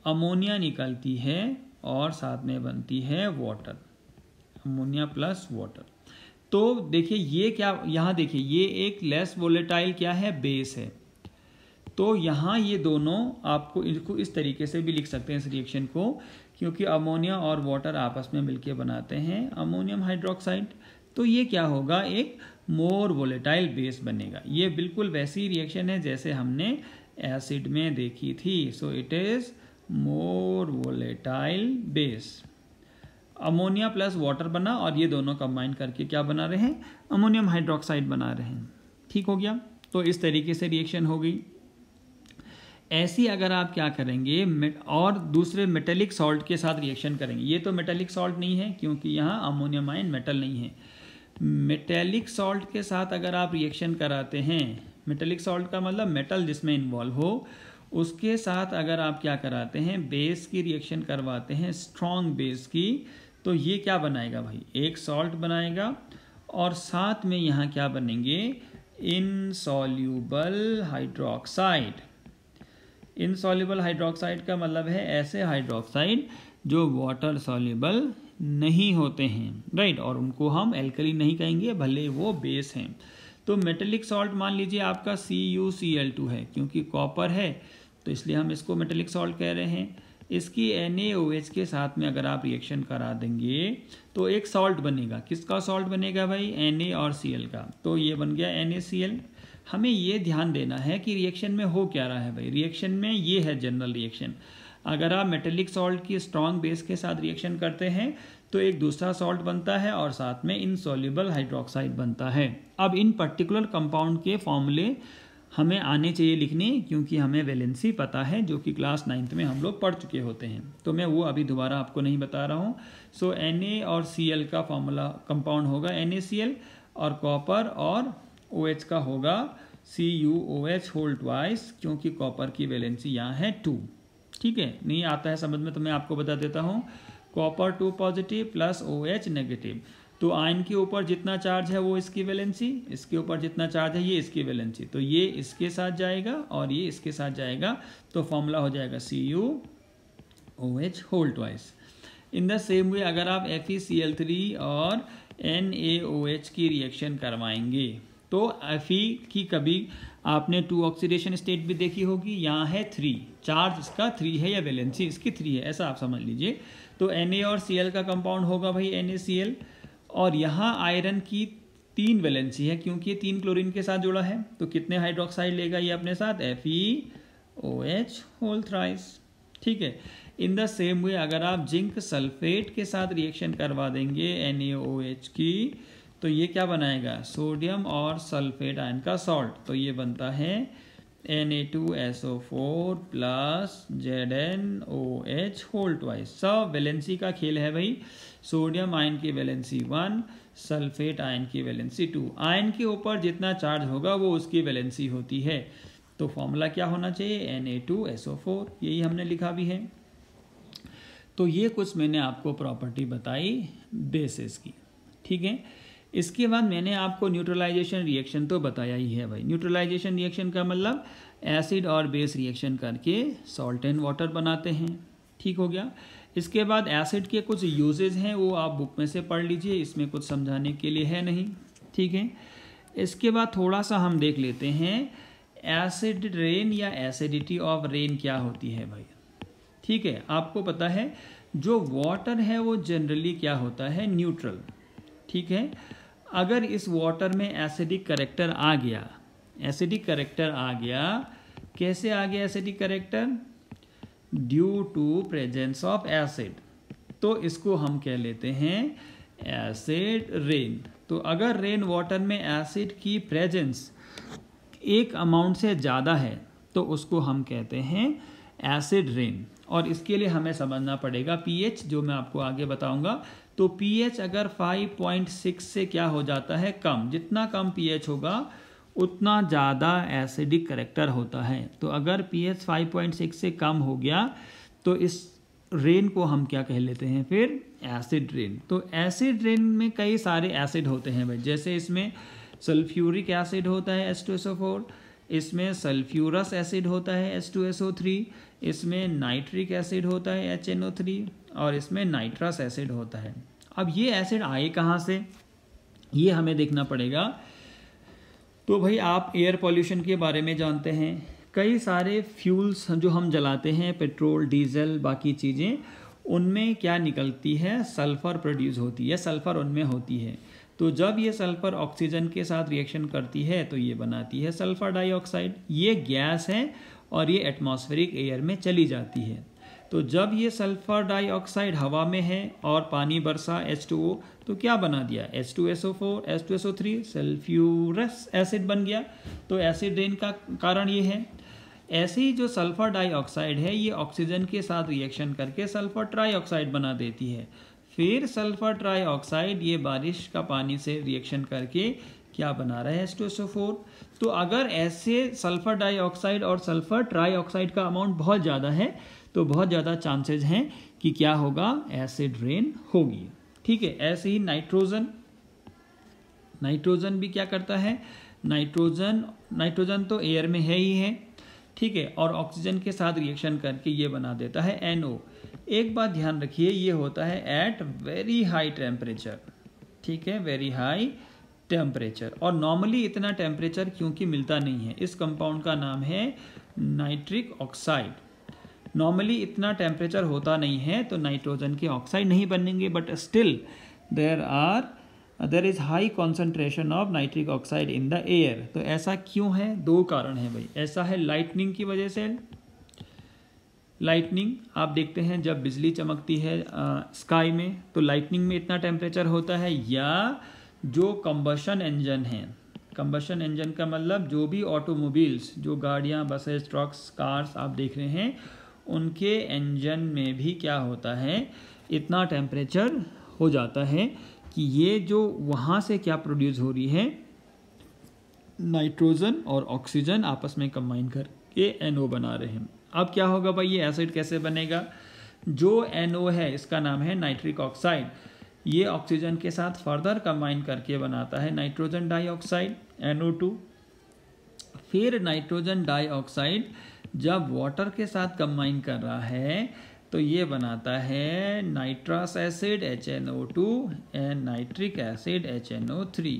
अमोनिया निकलती है और साथ में बनती है वाटर अमोनिया प्लस वाटर तो देखिए ये क्या यहाँ देखिए ये एक लेस वोलेटाइल क्या है बेस है तो यहाँ ये दोनों आपको इनको इस तरीके से भी लिख सकते हैं इस रिएक्शन को क्योंकि अमोनिया और वाटर आपस में मिलकर बनाते हैं अमोनियम हाइड्रोक्साइड तो ये क्या होगा एक मोर वोलेटाइल बेस बनेगा ये बिल्कुल वैसी रिएक्शन है जैसे हमने एसिड में देखी थी so it is more volatile base ammonia plus water बना और ये दोनों कंबाइन करके क्या बना रहे हैं अमोनियम हाइड्रोक्साइड बना रहे हैं ठीक हो गया तो इस तरीके से रिएक्शन हो गई ऐसी अगर आप क्या करेंगे और दूसरे मेटेलिक सॉल्ट के साथ रिएक्शन करेंगे ये तो मेटेलिक सॉल्ट नहीं है क्योंकि यहाँ अमोनियम आयन मेटल नहीं है मेटेलिक सॉल्ट के साथ अगर आप रिएक्शन कराते हैं मेटेलिक सॉल्ट का मतलब मेटल जिसमें इन्वॉल्व हो उसके साथ अगर आप क्या कराते हैं बेस की रिएक्शन करवाते हैं स्ट्रॉन्ग बेस की तो ये क्या बनाएगा भाई एक सॉल्ट बनाएगा और साथ में यहाँ क्या बनेंगे इनसॉल्यूबल हाइड्रोक्साइड इनसॉल्यूबल हाइड्रोक्साइड का मतलब है ऐसे हाइड्रोक्साइड जो वाटर सॉल्यूबल नहीं होते हैं राइट और उनको हम एल्कली नहीं कहेंगे भले वो बेस हैं तो मेटेलिक सॉल्ट मान लीजिए आपका C U C L two है क्योंकि कॉपर है तो इसलिए हम इसको मेटेलिक सॉल्ट कह रहे हैं इसकी एन के साथ में अगर आप रिएक्शन करा देंगे तो एक सॉल्ट बनेगा किसका सॉल्ट बनेगा भाई एन और सी का तो ये बन गया एन हमें ये ध्यान देना है कि रिएक्शन में हो क्या रहा है भाई रिएक्शन में ये है जनरल रिएक्शन अगर आप मेटेलिक सॉल्ट की स्ट्रॉन्ग बेस के साथ रिएक्शन करते हैं तो एक दूसरा सॉल्ट बनता है और साथ में इनसॉल्यूबल हाइड्रोक्साइड बनता है अब इन पर्टिकुलर कंपाउंड के फॉर्मूले हमें आने चाहिए लिखने क्योंकि हमें वैलेंसी पता है जो कि क्लास नाइन्थ में हम लोग पढ़ चुके होते हैं तो मैं वो अभी दोबारा आपको नहीं बता रहा हूँ सो so, Na और Cl का फॉर्मूला कंपाउंड होगा NaCl और कॉपर और ओ OH का होगा C U O H whole twice क्योंकि कॉपर की वैलेंसी यहाँ है टू ठीक है नहीं आता है समझ में तो मैं आपको बता देता हूँ copper two positive plus O H negative तो आयन के ऊपर जितना चार्ज है वो इसकी वैलेंसी इसके ऊपर जितना चार्ज है ये इसकी वैलेंसी तो ये इसके साथ जाएगा और ये इसके साथ जाएगा तो फॉर्मूला हो जाएगा C U O H whole twice in the same way अगर आप F E C L three और एन ए ओ एच की रिएक्शन करवाएंगे तो एफ की कभी आपने टू ऑक्सीडेशन स्टेट भी देखी होगी यहाँ है थ्री चार्ज इसका थ्री है या वैलेंसी इसकी थ्री है ऐसा आप समझ लीजिए तो एन और सी का कंपाउंड होगा भाई एन और यहाँ आयरन की तीन वैलेंसी है क्योंकि ये तीन क्लोरीन के साथ जुड़ा है तो कितने हाइड्रोक्साइड लेगा ये अपने साथ F E O H whole thrice ठीक है इन द सेम वे अगर आप जिंक सल्फेट के साथ रिएक्शन करवा देंगे एन की तो ये क्या बनाएगा सोडियम और सल्फेट आयन का सॉल्ट तो ये बनता है N A two S O four plus Z N O H whole twice सब वैलेंसी का खेल है भाई सोडियम आयन की वैलेंसी वन सल्फेट आयन की वैलेंसी टू आयन के ऊपर जितना चार्ज होगा वो उसकी वैलेंसी होती है तो फॉर्मूला क्या होना चाहिए N A two S O four यही हमने लिखा भी है तो ये कुछ मैंने आपको प्रॉपर्टी बताई बेसिस की ठीक है इसके बाद मैंने आपको न्यूट्रलाइजेशन रिएक्शन तो बताया ही है भाई न्यूट्रलाइजेशन रिएक्शन का मतलब एसिड और बेस रिएक्शन करके सॉल्ट एंड वाटर बनाते हैं ठीक हो गया इसके बाद एसिड के कुछ यूजेज हैं वो आप बुक में से पढ़ लीजिए इसमें कुछ समझाने के लिए है नहीं ठीक है इसके बाद थोड़ा सा हम देख लेते हैं एसिड रेन या एसिडिटी ऑफ रेन क्या होती है भाई ठीक है आपको पता है जो वाटर है वो जनरली क्या होता है न्यूट्रल ठीक है अगर इस वाटर में एसिडिक करेक्टर आ गया एसिडिक करेक्टर आ गया कैसे आ गया acidic character due to presence of acid तो इसको हम कह लेते हैं एसिड रेन तो अगर रेन वाटर में एसिड की प्रेजेंस एक अमाउंट से ज़्यादा है तो उसको हम कहते हैं एसिड रेन और इसके लिए हमें समझना पड़ेगा पीएच जो मैं आपको आगे बताऊंगा तो पीएच अगर 5.6 से क्या हो जाता है कम जितना कम पीएच होगा उतना ज़्यादा एसिडिक करेक्टर होता है तो अगर पीएच 5.6 से कम हो गया तो इस रेन को हम क्या कह लेते हैं फिर एसिड रेन तो एसिड रेन में कई सारे एसिड होते हैं भाई जैसे इसमें सल्फ्यूरिक एसिड होता है S two S O four इसमें सल्फ्यूरस एसिड होता है S two S O three इसमें नाइट्रिक एसिड होता है एच एन ओ थ्री और इसमें नाइट्रस एसिड होता है अब ये एसिड आए कहाँ से ये हमें देखना पड़ेगा तो भाई आप एयर पॉल्यूशन के बारे में जानते हैं कई सारे फ्यूल्स जो हम जलाते हैं पेट्रोल डीजल बाकी चीज़ें उनमें क्या निकलती है सल्फ़र प्रोड्यूस होती है सल्फ़र उनमें होती है तो जब ये सल्फ़र ऑक्सीजन के साथ रिएक्शन करती है तो ये बनाती है सल्फ़र डाइऑक्साइड ये गैस है और ये एटमॉस्फेरिक एयर में चली जाती है तो जब ये सल्फर डाइऑक्साइड हवा में है और पानी बरसा H2O तो क्या बना दिया H2SO4 H2SO3 सल्फ्यूरस एसिड बन गया तो एसिड रेन का कारण ये है ऐसे ही जो सल्फर डाइऑक्साइड है ये ऑक्सीजन के साथ रिएक्शन करके सल्फर ट्राईऑक्साइड बना देती है फिर सल्फर ट्राईऑक्साइड ये बारिश का पानी से रिएक्शन करके क्या बना रहा है फोर तो अगर ऐसे सल्फर डाइऑक्साइड और सल्फर ट्राईऑक्साइड का अमाउंट बहुत ज़्यादा है तो बहुत ज़्यादा चांसेज हैं कि क्या होगा एसिड रेन होगी ठीक है ऐसे ही नाइट्रोजन नाइट्रोजन भी क्या करता है नाइट्रोजन नाइट्रोजन तो एयर में है ही है ठीक है और ऑक्सीजन के साथ रिएक्शन करके ये बना देता है NO एक बात ध्यान रखिए ये होता है एट वेरी हाई टेम्परेचर ठीक है वेरी हाई टेम्परेचर और नॉर्मली इतना टेम्परेचर क्योंकि मिलता नहीं है इस कंपाउंड का नाम है नाइट्रिक ऑक्साइड नॉर्मली इतना टेम्परेचर होता नहीं है तो नाइट्रोजन के ऑक्साइड नहीं बनेंगे but still there are there is high concentration of nitric oxide in the air तो ऐसा क्यों है दो कारण है भाई ऐसा है लाइटनिंग की वजह से लाइटनिंग आप देखते हैं जब बिजली चमकती है स्काई में तो लाइटनिंग में इतना टेम्परेचर होता है या जो कम्बशन इंजन है कम्बशन इंजन का मतलब जो भी ऑटोमोबाइल्स जो गाड़ियाँ बसेस ट्रक्स कार्स आप देख रहे हैं उनके इंजन में भी क्या होता है इतना टेम्परेचर हो जाता है कि ये जो वहाँ से क्या प्रोड्यूस हो रही है नाइट्रोजन और ऑक्सीजन आपस में कंबाइन करके एन ओ बना रहे हैं अब क्या होगा भाई ये एसिड कैसे बनेगा जो एन ओ है इसका नाम है नाइट्रिक ऑक्साइड ये ऑक्सीजन के साथ फर्दर कंबाइन करके बनाता है नाइट्रोजन डाइऑक्साइड टू फिर नाइट्रोजन डाइऑक्साइड जब वाटर के साथ कंबाइन कर रहा है तो ये बनाता है nitrous acid H N O two and nitric acid H N O three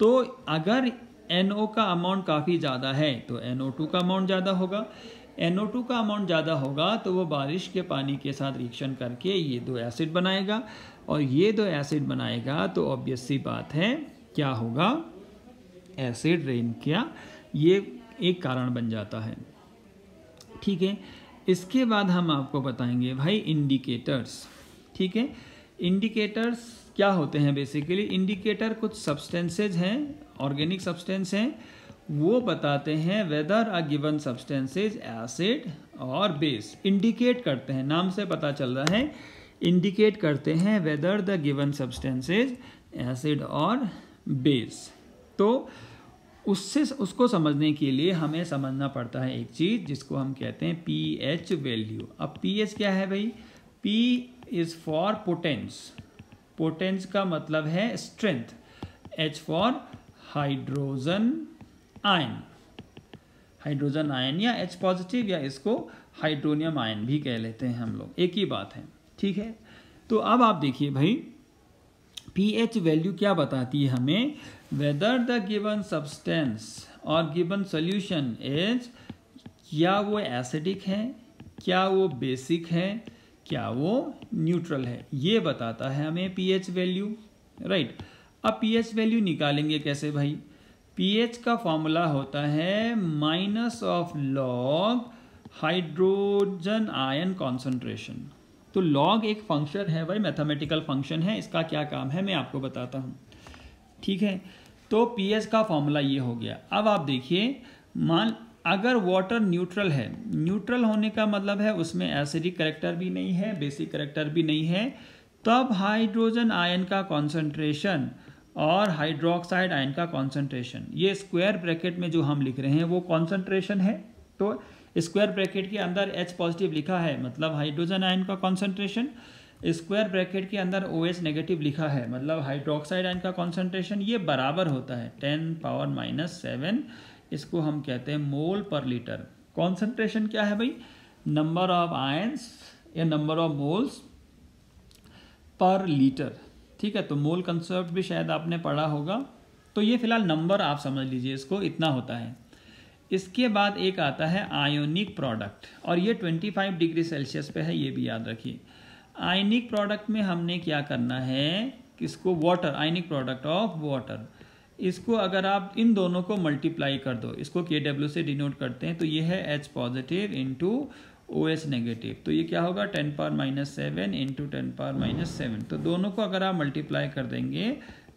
तो अगर एन ओ का अमाउंट काफ़ी ज़्यादा है तो एन ओ टू का अमाउंट ज़्यादा होगा एन ओ टू का अमाउंट ज़्यादा होगा तो वो बारिश के पानी के साथ रिएक्शन करके ये दो एसिड बनाएगा और ये दो एसिड बनाएगा तो ऑब्वियसली सी बात है क्या होगा एसिड रेन क्या ये एक कारण बन जाता है ठीक है इसके बाद हम आपको बताएंगे भाई इंडिकेटर्स ठीक है इंडिकेटर्स क्या होते हैं बेसिकली इंडिकेटर कुछ सब्सटेंसेज हैं ऑर्गेनिक सब्सटेंस हैं वो बताते हैं whether a given substances acid और बेस इंडिकेट करते हैं नाम से पता चल रहा है इंडिकेट करते हैं whether the given substances acid और बेस तो उससे उसको समझने के लिए हमें समझना पड़ता है एक चीज़ जिसको हम कहते हैं पी एच वैल्यू अब पी एच क्या है भाई P is for potence potence का मतलब है strength H for hydrogen ion hydrogen ion या एच पॉजिटिव या इसको हाइड्रोनियम आयन भी कह लेते हैं हम लोग एक ही बात है ठीक है तो अब आप देखिए भाई एच वैल्यू क्या बताती है हमें वेदर द गिवन सब्सटेंस और गिवन सोल्यूशन इज क्या वो एसिडिक है क्या वो बेसिक है क्या वो न्यूट्रल है ये बताता है हमें पीएच वैल्यू राइट अब पीएच वैल्यू निकालेंगे कैसे भाई पीएच का फॉर्मूला होता है minus of log hydrogen ion concentration तो लॉग एक फंक्शन है भाई मैथमेटिकल फंक्शन है इसका क्या काम है मैं आपको बताता हूँ ठीक है तो पी का फॉर्मूला ये हो गया अब आप देखिए मान अगर वाटर न्यूट्रल है न्यूट्रल होने का मतलब है उसमें एसिडिक करेक्टर भी नहीं है बेसिक करेक्टर भी नहीं है तब हाइड्रोजन आयन का कॉन्सेंट्रेशन और हाइड्रोक्साइड आयन का कॉन्सेंट्रेशन ये स्क्वायर ब्रैकेट में जो हम लिख रहे हैं वो कॉन्सेंट्रेशन है तो स्क्वायर ब्रैकेट के अंदर एच पॉजिटिव लिखा है मतलब हाइड्रोजन आयन का कॉन्सेंट्रेशन स्क्वायर ब्रैकेट के अंदर ओ एच नेगेटिव लिखा है मतलब हाइड्रोक्साइड आयन का कॉन्सेंट्रेशन ये बराबर होता है टेन पावर माइनस सेवन इसको हम कहते हैं मोल पर लीटर कॉन्सेंट्रेशन क्या है भाई नंबर ऑफ आयन्स या number of moles per litre ठीक है तो मोल कंसेप्ट भी शायद आपने पढ़ा होगा तो ये फिलहाल नंबर आप समझ लीजिए इसको इतना होता है इसके बाद एक आता है आयोनिक प्रोडक्ट और ये 25 डिग्री सेल्सियस पे है ये भी याद रखिए आयनिक प्रोडक्ट में हमने क्या करना है इसको water ionic product of water इसको अगर आप इन दोनों को मल्टीप्लाई कर दो इसको के डब्ल्यू से डिनोट करते हैं तो ये है H positive into O H negative तो ये क्या होगा ten power minus seven into ten power minus seven तो दोनों को अगर आप मल्टीप्लाई कर देंगे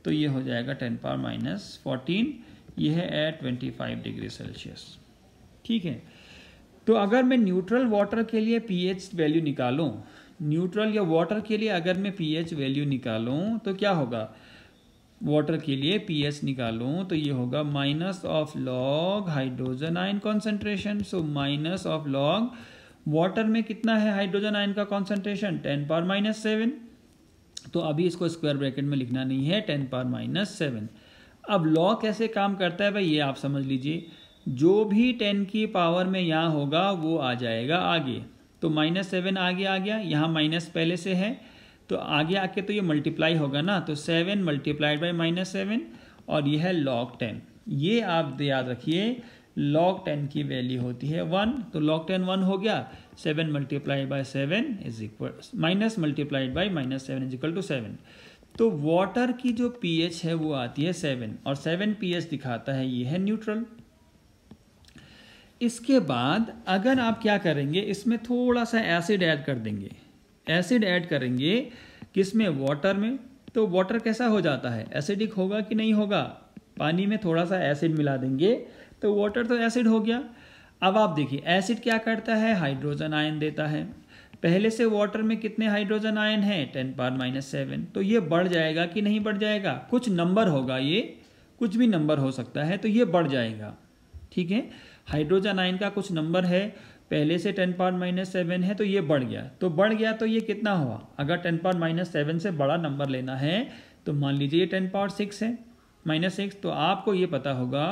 तो ये हो जाएगा टेन पावर माइनस फोर्टीन ये है at twenty five degree Celsius ठीक है तो अगर मैं न्यूट्रल वाटर के लिए पीएच वैल्यू निकालूं न्यूट्रल या वाटर के लिए अगर मैं पीएच वैल्यू निकालूं तो क्या होगा वाटर के लिए पीएच निकालूं तो ये होगा minus of log hydrogen ion concentration so minus of log water में कितना है हाइड्रोजन आयन का concentration ten power minus seven तो अभी इसको स्क्वायर ब्रैकेट में लिखना नहीं है टेन पार माइनस सेवन अब लॉ कैसे काम करता है भाई ये आप समझ लीजिए जो भी टेन की पावर में यहाँ होगा वो आ जाएगा आगे तो माइनस सेवन आगे आ गया यहाँ माइनस पहले से है तो आगे आके तो ये मल्टीप्लाई होगा ना तो seven multiplied by minus seven और यह है लॉग टेन ये आप याद रखिए लॉग टेन की वैल्यू होती है वन तो लॉग टेन वन हो गया seven multiply by seven is equal minus multiplied by minus seven is equal to seven तो वाटर की जो पीएच है वो आती है सेवन और सेवन पीएच दिखाता है ये है न्यूट्रल इसके बाद अगर आप क्या करेंगे इसमें थोड़ा सा एसिड ऐड कर देंगे एसिड ऐड करेंगे किसमें वाटर में तो वाटर कैसा हो जाता है एसिडिक होगा कि नहीं होगा पानी में थोड़ा सा एसिड मिला देंगे तो वाटर तो एसिड हो गया अब आप देखिए एसिड क्या करता है हाइड्रोजन आयन देता है पहले से वाटर में कितने हाइड्रोजन आयन है टेन पार माइनस सेवन तो ये बढ़ जाएगा कि नहीं बढ़ जाएगा कुछ नंबर होगा ये कुछ भी नंबर हो सकता है तो ये बढ़ जाएगा ठीक है हाइड्रोजन आयन का कुछ नंबर है पहले से टेन पार माइनस सेवन है तो ये बढ़ गया तो बढ़ गया तो ये कितना हुआ अगर टेन पार माइनस सेवन से बड़ा नंबर लेना है तो मान लीजिए ये टेन पावर सिक्स है माइनस सिक्स तो आपको ये पता होगा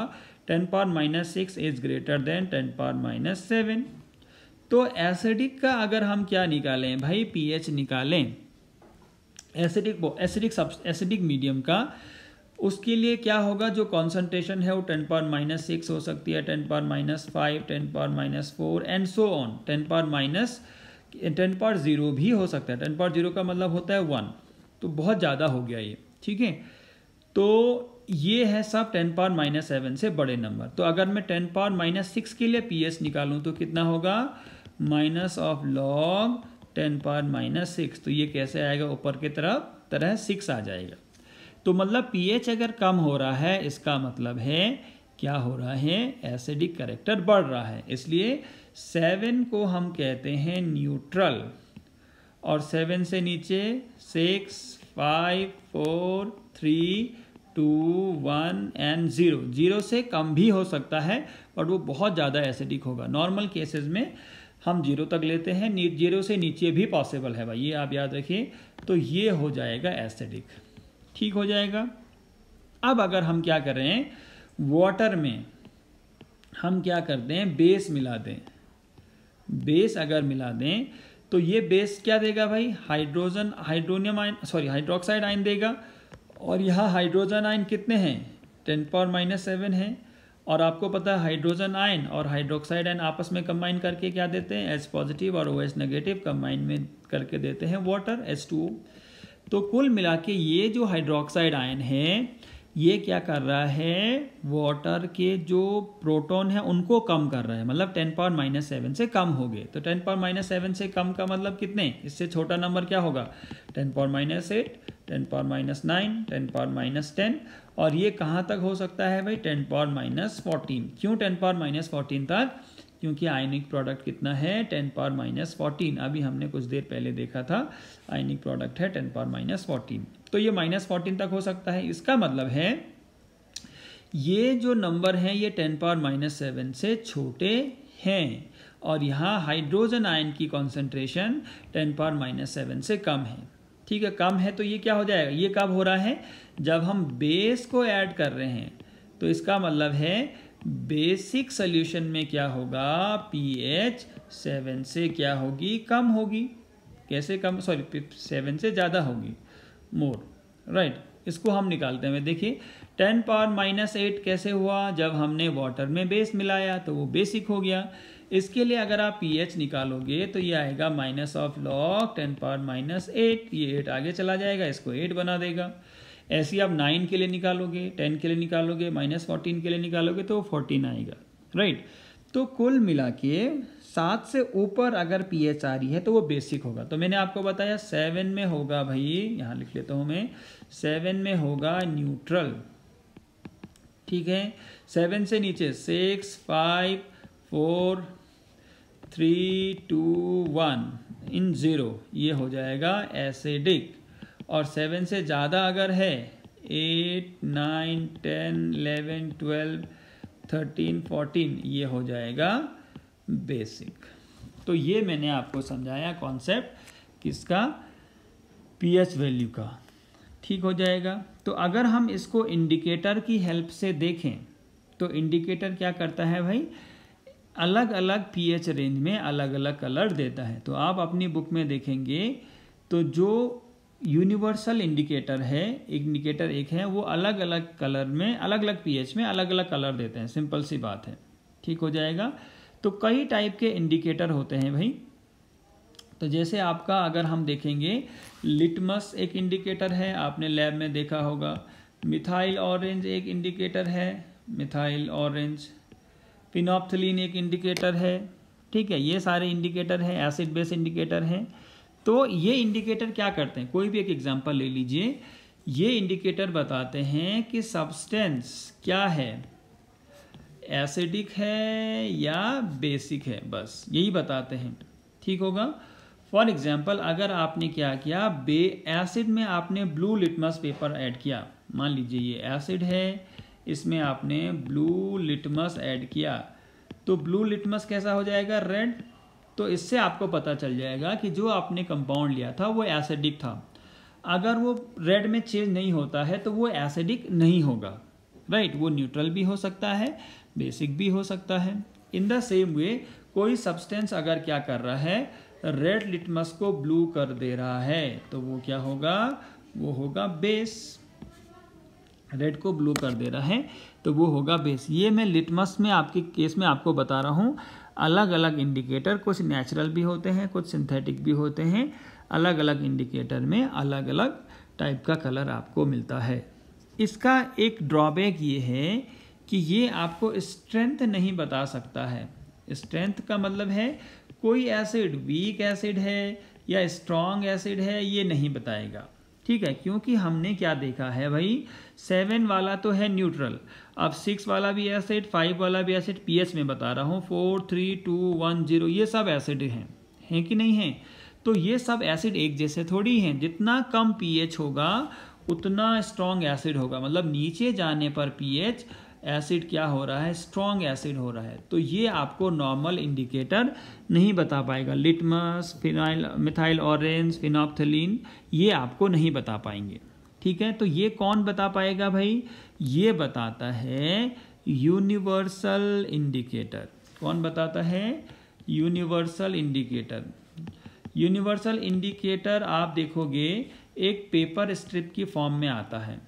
ten power minus six is greater than ten power minus seven तो एसिडिक का अगर हम क्या निकालें भाई पीएच निकालें एसिडिक वो एसिडिक सब एसिडिक मीडियम का उसके लिए क्या होगा जो कॉन्सेंट्रेशन है वो टेन पावर माइनस सिक्स हो सकती है ten power minus five ten power minus four and so on ten power minus ten power zero भी हो सकता है टेन पावर जीरो का मतलब होता है वन तो बहुत ज़्यादा हो गया ये ठीक है तो ये है सब टेन पावर माइनस सेवन से बड़े नंबर तो अगर मैं टेन पावर माइनस सिक्स के लिए पी एच निकालूँ तो कितना होगा minus of log ten power minus six तो ये कैसे आएगा ऊपर की तरफ तरह सिक्स आ जाएगा तो मतलब पीएच अगर कम हो रहा है इसका मतलब है क्या हो रहा है एसिडिक करेक्टर बढ़ रहा है इसलिए सेवन को हम कहते हैं न्यूट्रल और सेवन से नीचे six five four three two one and zero zero से कम भी हो सकता है बट वो बहुत ज़्यादा एसिडिक होगा नॉर्मल केसेस में हम जीरो तक लेते हैं जीरो से नीचे भी पॉसिबल है भाई ये आप याद रखिए तो ये हो जाएगा एसिडिक ठीक हो जाएगा अब अगर हम क्या करें वाटर में हम क्या कर दें बेस मिला दें बेस अगर मिला दें तो ये बेस क्या देगा भाई hydrogen hydronium ion sorry hydroxide ion देगा और यहाँ हाइड्रोजन आयन कितने हैं टेन पावर माइनस सेवन है और आपको पता है हाइड्रोजन आयन और हाइड्रोक्साइड आयन आपस में कंबाइन करके क्या देते हैं एच पॉजिटिव और ओ एच नेगेटिव कंबाइन में करके देते हैं वाटर एच टू तो कुल मिला के ये जो हाइड्रोक्साइड आयन है ये क्या कर रहा है वाटर के जो प्रोटॉन है उनको कम कर रहा है मतलब टेन पावर माइनस सेवन से कम हो गए तो टेन पावर माइनस सेवन से कम का मतलब कितने इससे छोटा नंबर क्या होगा ten power minus eight ten power minus nine ten power minus ten और ये कहाँ तक हो सकता है भाई टेन पावर माइनस फोर्टीन क्यों टेन पावर माइनस फोर्टीन तक क्योंकि आयनिक प्रोडक्ट कितना है टेन पावर माइनस फोर्टीन अभी हमने कुछ देर पहले देखा था आयनिक प्रोडक्ट है टेन पावर माइनस फोर्टीन तो ये माइनस फोर्टीन तक हो सकता है इसका मतलब है ये जो नंबर हैं ये टेन पावर माइनस सेवन से छोटे हैं और यहाँ हाइड्रोजन आयन की concentration ten power minus seven से कम है ठीक है कम है तो ये क्या हो जाएगा ये कब हो रहा है जब हम बेस को ऐड कर रहे हैं तो इसका मतलब है बेसिक सोल्यूशन में क्या होगा पीएच सेवन से क्या होगी कम होगी कैसे कम सॉरी सेवन से ज़्यादा होगी मोर राइट right. इसको हम निकालते हैं देखिए टेन पावर माइनस एट कैसे हुआ जब हमने वाटर में बेस मिलाया तो वो बेसिक हो गया इसके लिए अगर आप पी एच निकालोगे तो ये आएगा minus of log ten power minus eight ये एट आगे चला जाएगा इसको एट बना देगा ऐसे आप नाइन के लिए निकालोगे टेन के लिए निकालोगे माइनस फोर्टीन के लिए निकालोगे तो फोर्टीन आएगा राइट तो कुल मिला के सात से ऊपर अगर पी एच आ रही है तो वो बेसिक होगा तो मैंने आपको बताया सेवन में होगा भाई यहाँ लिख लेता हूँ मैं सेवन में होगा न्यूट्रल ठीक है सेवन से नीचे six five four three two one in zero ये हो जाएगा एसिडिक और सेवन से ज़्यादा अगर है eight nine ten eleven twelve thirteen fourteen ये हो जाएगा बेसिक तो ये मैंने आपको समझाया कॉन्सेप्ट किसका पीएच वैल्यू का ठीक हो जाएगा तो अगर हम इसको इंडिकेटर की हेल्प से देखें तो इंडिकेटर क्या करता है भाई अलग अलग पीएच रेंज में अलग अलग कलर देता है तो आप अपनी बुक में देखेंगे तो जो यूनिवर्सल इंडिकेटर है इंडिकेटर एक है वो अलग अलग कलर में अलग अलग पीएच में अलग अलग कलर देते हैं सिंपल सी बात है ठीक हो जाएगा तो कई टाइप के इंडिकेटर होते हैं भाई तो जैसे आपका अगर हम देखेंगे लिटमस एक इंडिकेटर है आपने लैब में देखा होगा मिथाइल ऑरेंज एक इंडिकेटर है मिथाइल ऑरेंज फिनोप्थलिन एक इंडिकेटर है ठीक है ये सारे इंडिकेटर हैं एसिड बेस इंडिकेटर हैं तो ये इंडिकेटर क्या करते हैं कोई भी एक एग्जाम्पल ले लीजिए ये इंडिकेटर बताते हैं कि सब्सटेंस क्या है एसिडिक है या बेसिक है बस यही बताते हैं ठीक होगा फॉर एग्जाम्पल अगर आपने क्या किया बे एसिड में आपने ब्लू लिटमस पेपर ऐड किया मान लीजिए ये एसिड है इसमें आपने ब्लू लिटमस ऐड किया तो ब्लू लिटमस कैसा हो जाएगा रेड तो इससे आपको पता चल जाएगा कि जो आपने कंपाउंड लिया था वो एसिडिक था अगर वो रेड में चेंज नहीं होता है तो वो एसिडिक नहीं होगा राइट right? वो न्यूट्रल भी हो सकता है बेसिक भी हो सकता है इन द सेम वे कोई सब्सटेंस अगर क्या कर रहा है रेड लिटमस को ब्लू कर दे रहा है तो वो क्या होगा वो होगा बेस रेड को ब्लू कर दे रहा है तो वो होगा बेस ये मैं लिटमस में आपके केस में आपको बता रहा हूँ अलग अलग इंडिकेटर कुछ नेचुरल भी होते हैं कुछ सिंथेटिक भी होते हैं अलग अलग इंडिकेटर में अलग अलग टाइप का कलर आपको मिलता है इसका एक ड्रॉबैक ये है कि ये आपको स्ट्रेंथ नहीं बता सकता है स्ट्रेंथ का मतलब है कोई एसिड वीक एसिड है या स्ट्रॉन्ग एसिड है ये नहीं बताएगा ठीक है क्योंकि हमने क्या देखा है भाई सेवन वाला तो है न्यूट्रल अब सिक्स वाला भी एसिड फाइव वाला भी एसिड पीएच में बता रहा हूँ four three two one zero ये सब एसिड हैं हैं कि नहीं हैं तो ये सब एसिड एक जैसे थोड़ी हैं जितना कम पीएच होगा उतना स्ट्रॉन्ग एसिड होगा मतलब नीचे जाने पर पीएच एच एसिड क्या हो रहा है स्ट्रॉन्ग एसिड हो रहा है तो ये आपको नॉर्मल इंडिकेटर नहीं बता पाएगा litmus phenyl methyl orange phenolphthalein ये आपको नहीं बता पाएंगे ठीक है तो ये कौन बता पाएगा भाई ये बताता है यूनिवर्सल इंडिकेटर कौन बताता है यूनिवर्सल इंडिकेटर यूनिवर्सल इंडिकेटर आप देखोगे एक पेपर स्ट्रिप की फॉर्म में आता है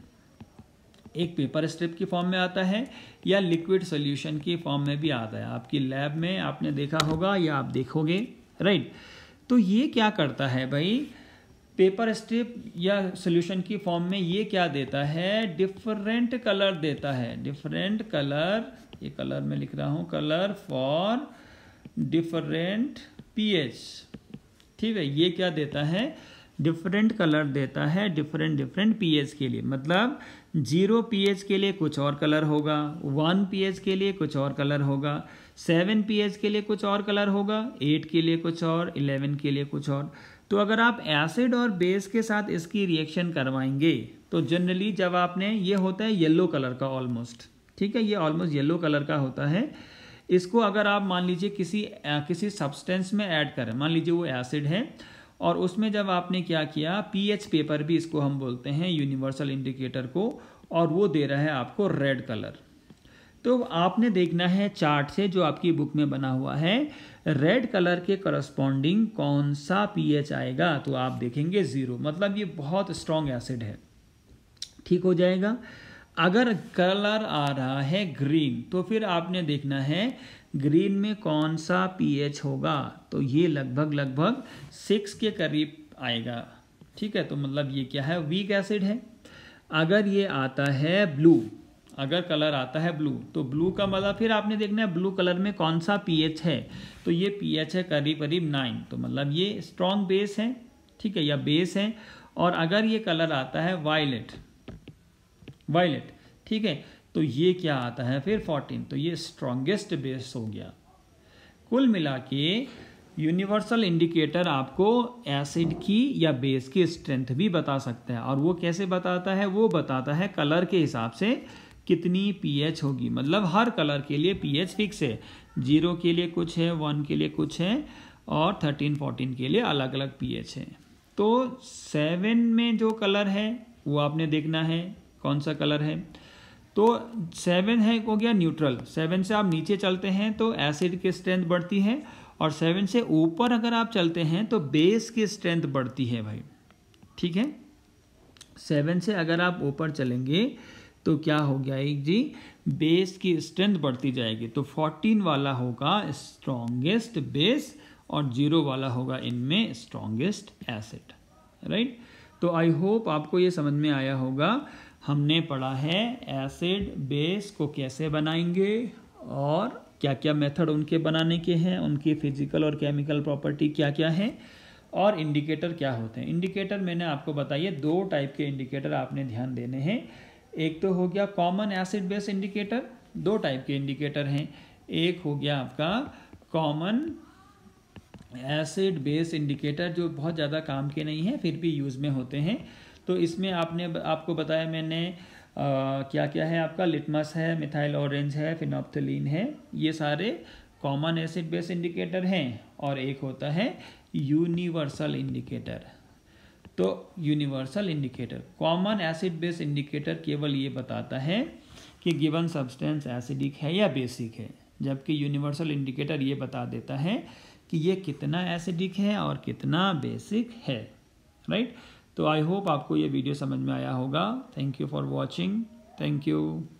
एक पेपर स्ट्रिप की फॉर्म में आता है या लिक्विड सोल्यूशन की फॉर्म में भी आता है आपकी लैब में आपने देखा होगा या आप देखोगे राइट तो ये क्या करता है भाई पेपर स्ट्रिप या सॉल्यूशन की फॉर्म में ये क्या देता है डिफरेंट कलर देता है डिफरेंट कलर ये कलर में लिख रहा हूँ कलर फॉर डिफरेंट पीएच ठीक है ये क्या देता है डिफरेंट कलर देता है डिफरेंट डिफरेंट पीएच के लिए मतलब जीरो पीएच के लिए कुछ और कलर होगा वन पीएच के लिए कुछ और कलर होगा सेवन पीएच के लिए कुछ और कलर होगा एट के लिए कुछ और इलेवन के लिए कुछ और तो अगर आप एसिड और बेस के साथ इसकी रिएक्शन करवाएंगे तो जनरली जब आपने ये होता है येलो कलर का ऑलमोस्ट ठीक है ये ऑलमोस्ट येलो कलर का होता है इसको अगर आप मान लीजिए किसी आ, किसी सब्सटेंस में ऐड करें मान लीजिए वो एसिड है और उसमें जब आपने क्या किया पी पेपर भी इसको हम बोलते हैं यूनिवर्सल इंडिकेटर को और वो दे रहा है आपको रेड कलर तो आपने देखना है चार्ट से जो आपकी बुक में बना हुआ है रेड कलर के करस्पॉन्डिंग कौन सा पीएच आएगा तो आप देखेंगे ज़ीरो मतलब ये बहुत स्ट्रांग एसिड है ठीक हो जाएगा अगर कलर आ रहा है ग्रीन तो फिर आपने देखना है ग्रीन में कौन सा पीएच होगा तो ये लगभग लगभग सिक्स के करीब आएगा ठीक है तो मतलब ये क्या है वीक एसिड है अगर ये आता है ब्लू अगर कलर आता है ब्लू तो ब्लू का मतलब फिर आपने देखना है ब्लू कलर में कौन सा पीएच है तो ये पीएच है करीब करीब नाइन तो मतलब ये स्ट्रॉन्ग बेस है ठीक है या बेस है और अगर ये कलर आता है वायलेट वायलेट ठीक है तो ये क्या आता है फिर फोर्टीन तो ये स्ट्रॉन्गेस्ट बेस हो गया कुल मिला के यूनिवर्सल इंडिकेटर आपको एसिड की या बेस की स्ट्रेंथ भी बता सकता है और वो कैसे बताता है वो बताता है कलर के हिसाब से कितनी पीएच होगी मतलब हर कलर के लिए पीएच फिक्स है जीरो के लिए कुछ है वन के लिए कुछ है और थर्टीन फोर्टीन के लिए अलग अलग पीएच है तो सेवन में जो कलर है वो आपने देखना है कौन सा कलर है तो सेवन है हो गया न्यूट्रल सेवन से आप नीचे चलते हैं तो एसिड की स्ट्रेंथ बढ़ती है और सेवन से ऊपर अगर आप चलते हैं तो बेस की स्ट्रेंथ बढ़ती है भाई ठीक है सेवन से अगर आप ऊपर चलेंगे तो क्या हो गया एक जी बेस की स्ट्रेंथ बढ़ती जाएगी तो फोर्टीन वाला होगा स्ट्रोंगेस्ट बेस और जीरो वाला होगा इनमें स्ट्रोंगेस्ट एसिड राइट तो आई होप आपको ये समझ में आया होगा हमने पढ़ा है एसिड बेस को कैसे बनाएंगे और क्या क्या मेथड उनके बनाने के हैं उनकी फिजिकल और केमिकल प्रॉपर्टी क्या क्या है और इंडिकेटर क्या होते हैं इंडिकेटर मैंने आपको बताइए दो टाइप के इंडिकेटर आपने ध्यान देने हैं एक तो हो गया कॉमन एसिड बेस इंडिकेटर दो टाइप के इंडिकेटर हैं एक हो गया आपका कॉमन एसिड बेस इंडिकेटर जो बहुत ज़्यादा काम के नहीं हैं फिर भी यूज़ में होते हैं तो इसमें आपने आपको बताया मैंने आ, क्या क्या है आपका लिटमस है मिथाइल ऑरेंज है फिनोप्थलिन है ये सारे कॉमन एसिड बेस इंडिकेटर हैं और एक होता है यूनिवर्सल इंडिकेटर तो universal indicator common acid base indicator केवल ये बताता है कि गिवन सब्सटेंस एसिडिक है या बेसिक है जबकि यूनिवर्सल इंडिकेटर ये बता देता है कि ये कितना एसिडिक है और कितना बेसिक है राइट right? तो आई होप आपको ये वीडियो समझ में आया होगा thank you for watching thank you